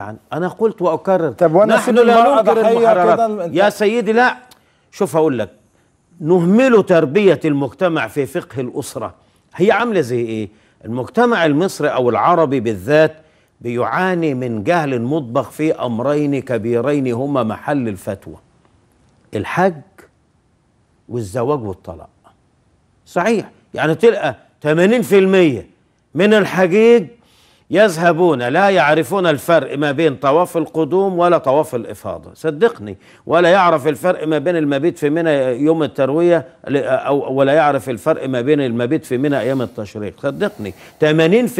يعني أنا قلت وأكرر طب وأنا نحن لا ننكر المحررات يا سيدي لا شوف هقول لك نهمل تربية المجتمع في فقه الأسرة هي عاملة زي إيه؟ المجتمع المصري أو العربي بالذات بيعاني من جهل مطبخ في أمرين كبيرين هما محل الفتوى الحج والزواج والطلاق صحيح يعني تلقى 80% من الحجيج يذهبون لا يعرفون الفرق ما بين طواف القدوم ولا طواف الإفاضة صدقني ولا يعرف الفرق ما بين المبيت في منى يوم التروية أو ولا يعرف الفرق ما بين المبيت في منى أيام التشريق صدقني 80%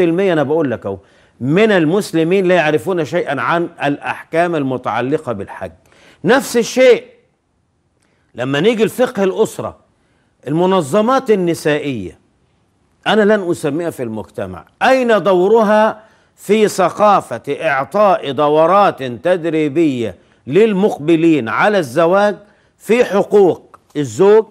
أنا بقول لك أهو من المسلمين لا يعرفون شيئا عن الأحكام المتعلقة بالحج نفس الشيء لما نيجي لفقه الأسرة المنظمات النسائية أنا لن أسميها في المجتمع أين دورها في ثقافة إعطاء دورات تدريبية للمقبلين على الزواج في حقوق الزوج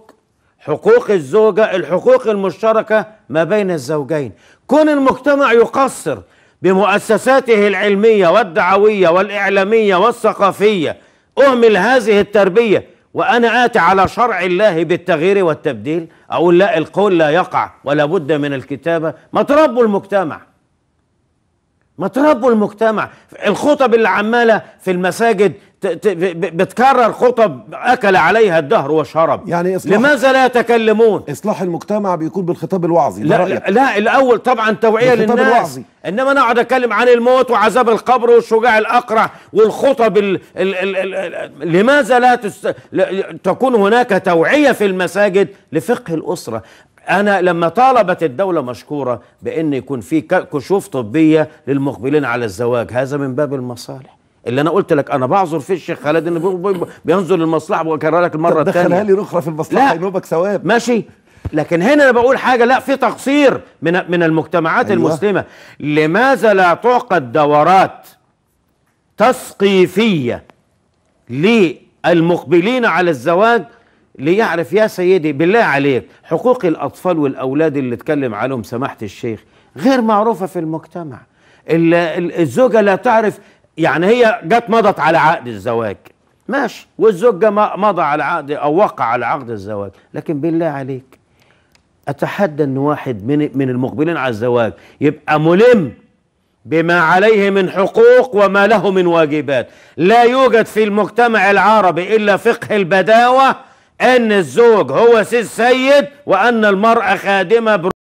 حقوق الزوجة الحقوق المشتركة ما بين الزوجين كون المجتمع يقصر بمؤسساته العلمية والدعوية والإعلامية والثقافية أهمل هذه التربية وأنا آتي على شرع الله بالتغيير والتبديل أقول لا القول لا يقع ولا بد من الكتابة ما تربوا المجتمع ما تربوا المجتمع الخطب اللي عماله في المساجد بتكرر خطب اكل عليها الدهر وشرب يعني إصلاح لماذا لا يتكلمون اصلاح المجتمع بيكون بالخطاب الوعظي لا, لا لا الاول طبعا توعيه للناس الوعظي. انما انا اقعد اتكلم عن الموت وعذاب القبر والشجاع الاقرع والخطب ال ال ال الـ الـ لماذا لا تست... تكون هناك توعيه في المساجد لفقه الاسره انا لما طالبت الدوله مشكوره بان يكون في كشوف طبيه للمقبلين على الزواج هذا من باب المصالح اللي انا قلت لك انا بعذر في الشيخ خالد انه بينظر للمصلحه واكرر لك المره الثانيه دخلها لي اخرى في المصلحه ينوبك ثواب ماشي لكن هنا انا بقول حاجه لا في تقصير من من المجتمعات أيوة. المسلمه لماذا لا تعقد دورات تثقيفيه للمقبلين على الزواج ليعرف يا سيدي بالله عليك حقوق الأطفال والأولاد اللي اتكلم عليهم سماحة الشيخ غير معروفة في المجتمع الزوجة لا تعرف يعني هي جت مضت على عقد الزواج ماشي والزوجة مضى على عقد أو وقع على عقد الزواج لكن بالله عليك أتحدى أن واحد من, من المقبلين على الزواج يبقى ملم بما عليه من حقوق وما له من واجبات لا يوجد في المجتمع العربي إلا فقه البداوة أن الزوج هو سيد وأن المرأة خادمة